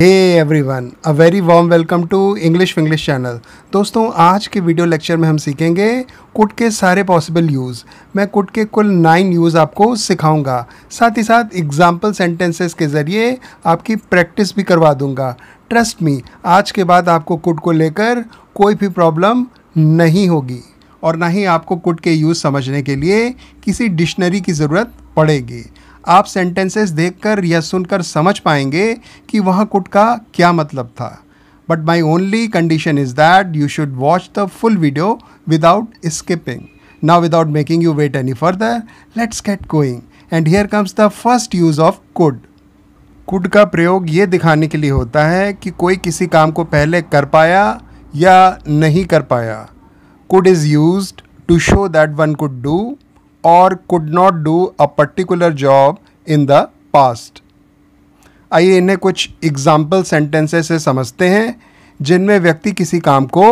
Hey everyone a very warm welcome to English English channel दोस्तों आज के video lecture में हम सीखेंगे कुट के सारे पॉसिबल यूज़ मैं कुट के कुल नाइन यूज़ आपको सिखाऊंगा साथ ही साथ एग्जाम्पल सेंटेंसेस के ज़रिए आपकी प्रैक्टिस भी करवा दूंगा ट्रस्ट मी आज के बाद आपको कुट को लेकर कोई भी प्रॉब्लम नहीं होगी और ना ही आपको कुट के यूज़ समझने के लिए किसी डिक्शनरी की ज़रूरत पड़ेगी आप सेंटेंसेस देखकर या सुनकर समझ पाएंगे कि वहाँ कुट का क्या मतलब था but my only condition is that you should watch the full video without skipping now without making you wait any further let's get going and here comes the first use of could could का प्रयोग ये दिखाने के लिए होता है कि कोई किसी काम को पहले कर पाया या नहीं कर पाया could is use to show that one could do or could not do a particular job in the past. आइए इन्हें कुछ एग्जाम्पल सेंटेंसेस से समझते हैं जिनमें व्यक्ति किसी काम को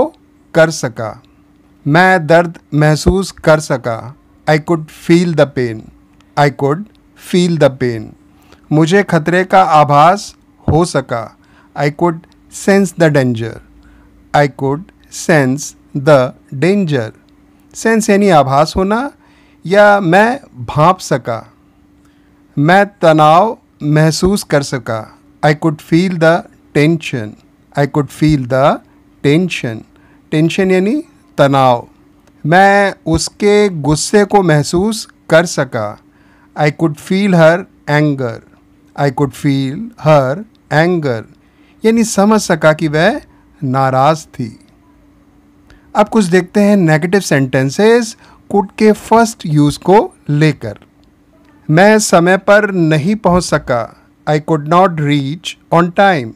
कर सका मैं दर्द महसूस कर सका I could feel the pain I could feel the pain मुझे खतरे का आभास हो सका I could sense the danger I could sense the danger sense यानी आभास होना या मैं भाप सका मैं तनाव महसूस कर सका I could feel the tension I could feel the tension tension यानी तनाव मैं उसके गुस्से को महसूस कर सका I could feel her anger I could feel her anger यानी समझ सका कि वह नाराज़ थी अब कुछ देखते हैं नेगेटिव सेंटेंसेस कुड के फर्स्ट यूज़ को लेकर मैं समय पर नहीं पहुंच सका I could not reach on time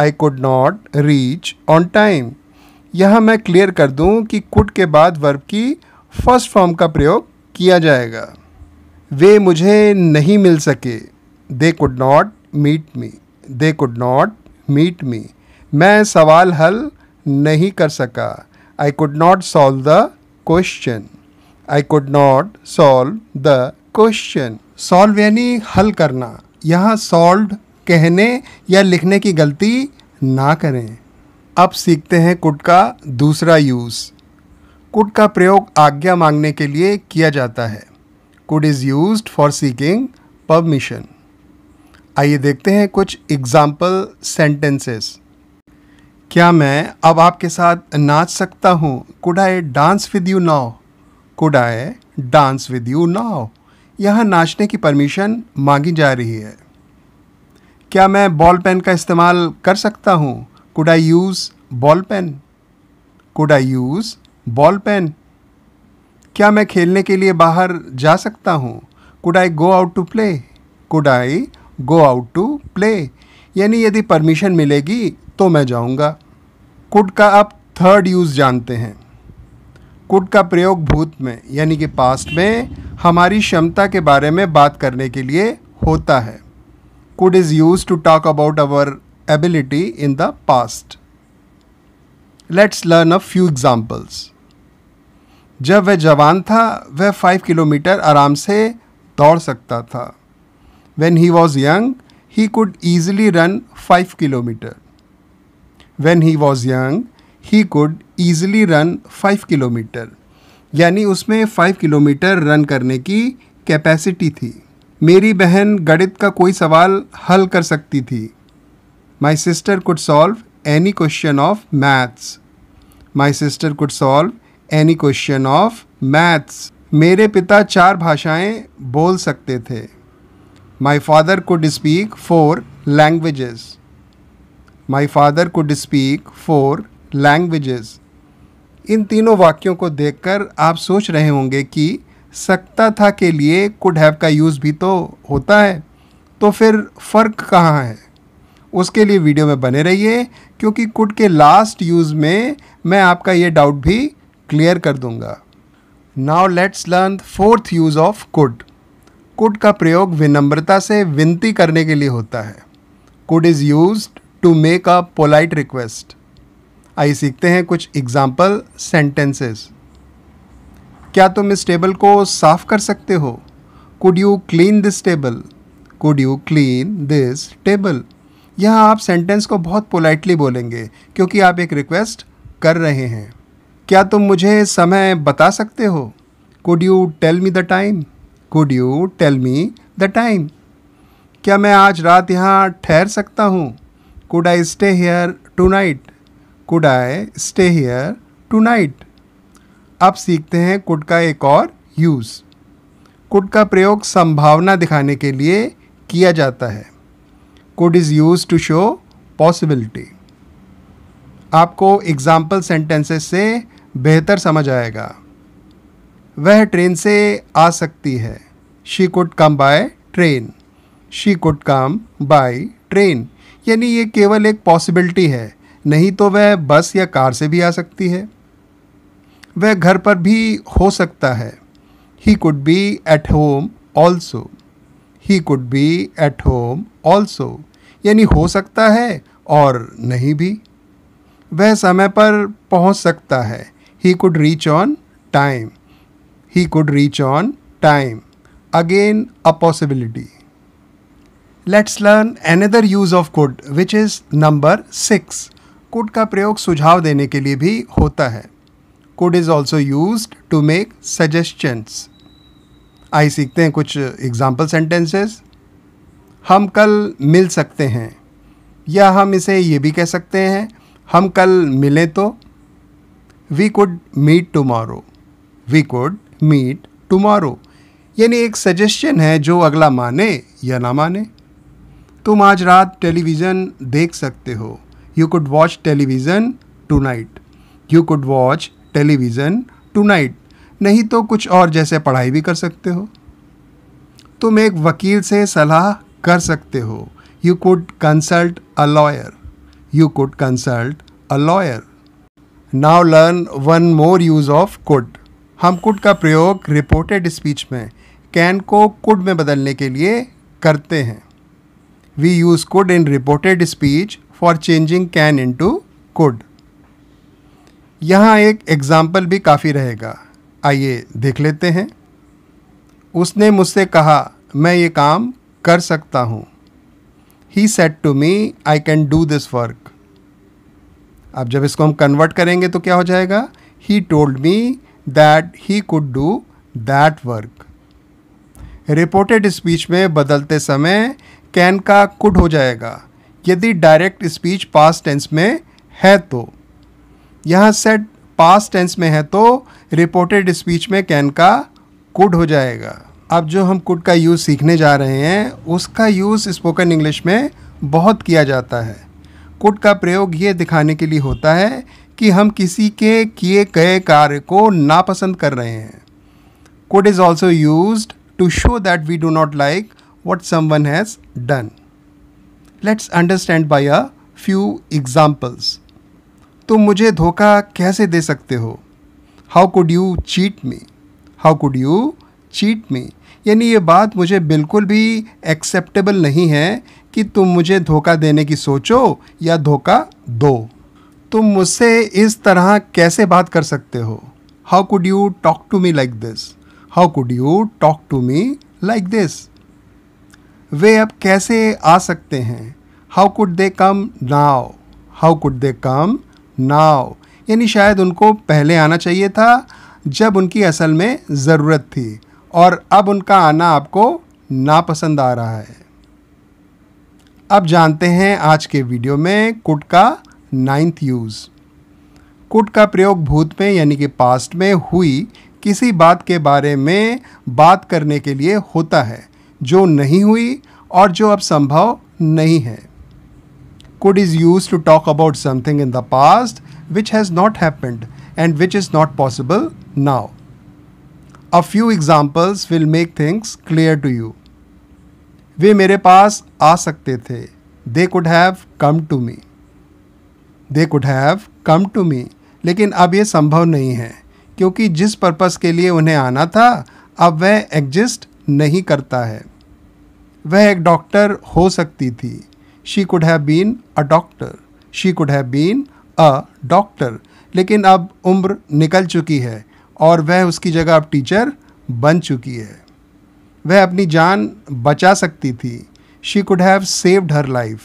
I could not reach on time यहां मैं क्लियर कर दूं कि कुड के बाद वर्ब की फर्स्ट फॉर्म का प्रयोग किया जाएगा वे मुझे नहीं मिल सके they could not meet me they could not meet me मैं सवाल हल नहीं कर सका I could not solve the question I could not solve the question solve यानी हल करना यहाँ सॉल्व कहने या लिखने की गलती ना करें अब सीखते हैं कुट का दूसरा यूज़ कुट का प्रयोग आज्ञा मांगने के लिए किया जाता है could is use for seeking permission आइए देखते हैं कुछ एग्जाम्पल सेंटेंसेस क्या मैं अब आपके साथ नाच सकता हूँ could I dance with you now could I dance with you now यहाँ नाचने की परमिशन मांगी जा रही है क्या मैं बॉल पेन का इस्तेमाल कर सकता हूँ could I use ball pen could I use ball pen क्या मैं खेलने के लिए बाहर जा सकता हूँ could I go out to play could I go out to play यानी यदि परमिशन मिलेगी तो मैं जाऊँगा कुड का आप थर्ड यूज़ जानते हैं कुड का प्रयोग भूत में यानी कि पास्ट में हमारी क्षमता के बारे में बात करने के लिए होता है could is use to talk about our ability in the past let's learn a few examples जब वह जवान था वह फाइव किलोमीटर आराम से दौड़ सकता था when he was young he could easily run five kilometre when he was young he could easily run five kilometre यानी उसमें फाइव किलोमीटर रन करने की कैपेसिटी थी मेरी बहन गणित का कोई सवाल हल कर सकती थी my sister could solve any question of maths my sister could solve any question of maths मेरे पिता चार भाषाएं बोल सकते थे my father could speak four languages my father could speak four languages इन तीनों वाक्यों को देखकर आप सोच रहे होंगे कि सकता था के लिए कुड हैव का यूज़ भी तो होता है तो फिर फ़र्क कहाँ है उसके लिए वीडियो में बने रहिए क्योंकि कुड के लास्ट यूज़ में मैं आपका ये डाउट भी क्लियर कर दूंगा now let's learn fourth use of could could का प्रयोग विनम्रता से विनती करने के लिए होता है could is use to make a polite request आइए सीखते हैं कुछ एग्जाम्पल सेंटेंसेस क्या तुम इस टेबल को साफ कर सकते हो could you clean this table could you clean this table यहाँ आप सेंटेंस को बहुत पोलाइटली बोलेंगे क्योंकि आप एक रिक्वेस्ट कर रहे हैं क्या तुम मुझे समय बता सकते हो could you tell me the time could you tell me the time क्या मैं आज रात यहाँ ठहर सकता हूँ could I stay here tonight could I stay here tonight अब सीखते हैं कुड का एक और यूज़ कुड का प्रयोग संभावना दिखाने के लिए किया जाता है could is use to show possibility आपको एग्ज़ाम्पल सेंटेंसेस से बेहतर समझ आएगा वह ट्रेन से आ सकती है she could come by train she could come by train यानी ये केवल एक पॉसिबिलिटी है नहीं तो वह बस या कार से भी आ सकती है वह घर पर भी हो सकता है he could be at home also he could be at home also यानी हो सकता है और नहीं भी वह समय पर पहुंच सकता है he could reach on time he could reach on time again a possibility let's learn another use of could which is number six could का प्रयोग सुझाव देने के लिए भी होता है could is also use to make suggestions आई सीखते हैं कुछ एग्जाम्पल सेंटेंसेस हम कल मिल सकते हैं या हम इसे ये भी कह सकते हैं हम कल मिलें तो we could meet tomorrow we could meet tomorrow यानी एक सजेशन है जो अगला माने या ना माने तुम आज रात टेलीविज़न देख सकते हो You could watch television tonight. You could watch television tonight. नहीं तो कुछ और जैसे पढ़ाई भी कर सकते हो तुम एक वकील से सलाह कर सकते हो you could consult a lawyer you could consult a lawyer now learn one more use of could हम कुड का प्रयोग रिपोर्टेड स्पीच में कैन को कुड में बदलने के लिए करते हैं we use could in reported speech for changing can into could यहाँ एक एग्ज़ाम्पल भी काफ़ी रहेगा आइए देख लेते हैं उसने मुझसे कहा मैं ये काम कर सकता हूँ he said to me I can do this work अब जब इसको हम कन्वर्ट करेंगे तो क्या हो जाएगा he told me that he could do that work reported speech में बदलते समय कैन का कुड हो जाएगा यदि डायरेक्ट स्पीच पास्ट टेंस में है तो यहाँ सेट पास्ट टेंस में है तो रिपोर्टेड स्पीच में कैन का कुड हो जाएगा अब जो हम कुड का यूज़ सीखने जा रहे हैं उसका यूज़ स्पोकन इंग्लिश में बहुत किया जाता है कुड का प्रयोग ये दिखाने के लिए होता है कि हम किसी के किए गए कार्य को नापसंद कर रहे हैं could is also use to show that we do not like what someone has done let's understand by a few examples तुम मुझे धोखा कैसे दे सकते हो how could you cheat me how could you cheat me यानी ये बात मुझे बिल्कुल भी एक्सेप्टेबल नहीं है कि तुम मुझे धोखा देने की सोचो या धोखा दो तुम मुझसे इस तरह कैसे बात कर सकते हो how could you talk to me like this how could you talk to me like this way अब कैसे आ सकते हैं how could they come now how could they come now यानी शायद उनको पहले आना चाहिए था जब उनकी असल में ज़रूरत थी और अब उनका आना आपको नापसंद आ रहा है अब जानते हैं आज के वीडियो में कुट का नाइन्थ यूज़ कुट का प्रयोग भूत में यानी कि पास्ट में हुई किसी बात के बारे में बात करने के लिए होता है जो नहीं हुई और जो अब संभव नहीं है could is use to talk about something in the past which has not happened and which is not possible now a few examples will make things clear to you वे मेरे पास आ सकते थे they could have come to me they could have come to me लेकिन अब ये संभव नहीं है क्योंकि जिस पर्पज़ के लिए उन्हें आना था अब वह एग्जिस्ट नहीं करता है वह एक डॉक्टर हो सकती थी she could have been a doctor she could have been a doctor लेकिन अब उम्र निकल चुकी है और वह उसकी जगह अब टीचर बन चुकी है वह अपनी जान बचा सकती थी she could have saved her life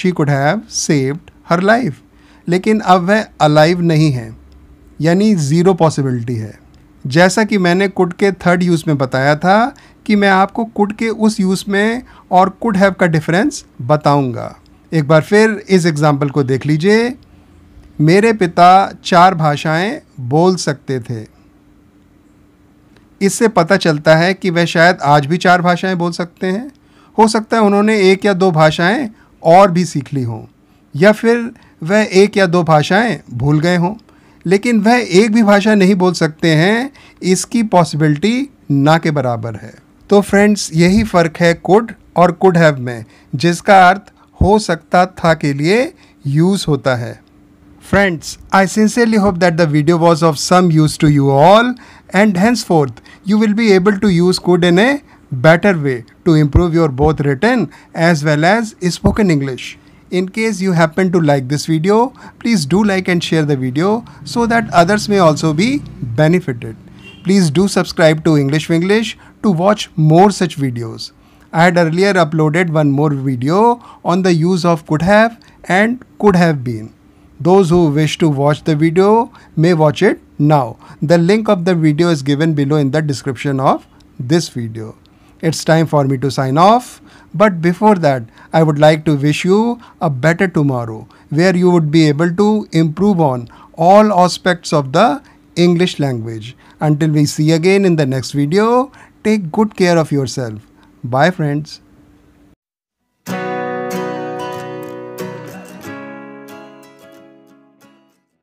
she could have saved her life लेकिन अब वह अलाइव नहीं है यानी ज़ीरो पॉसिबिलिटी है जैसा कि मैंने कुड के थर्ड यूज़ में बताया था कि मैं आपको कुड के उस यूज़ में और कुड हैव का डिफरेंस बताऊंगा। एक बार फिर इस एग्ज़ाम्पल को देख लीजिए मेरे पिता चार भाषाएं बोल सकते थे इससे पता चलता है कि वह शायद आज भी चार भाषाएं बोल सकते हैं हो सकता है उन्होंने एक या दो भाषाएं और भी सीख ली हों या फिर वह एक या दो भाषाएं भूल गए हों लेकिन वह एक भी भाषा नहीं बोल सकते हैं इसकी पॉसिबिलिटी ना के बराबर है तो फ्रेंड्स यही फ़र्क है कुड और कुड हैव में जिसका अर्थ हो सकता था के लिए यूज़ होता है friends I sincerely hope that the video was of some use to you all and hence forth you will be able to use could in a better way to improve your both written as well as spoken English In case you happen to like this video, please do like and share the video so that others may also be benefited. Please do subscribe to English English to watch more such videos. I had earlier uploaded one more video on the use of could have and could have been. Those who wish to watch the video may watch it now. The link of the video is given below in the description of this video. It's time for me to sign off. But before that, I would like to wish you a better tomorrow where you would be able to improve on all aspects of the English language. Until we see again in the next video, take good care of yourself. Bye friends.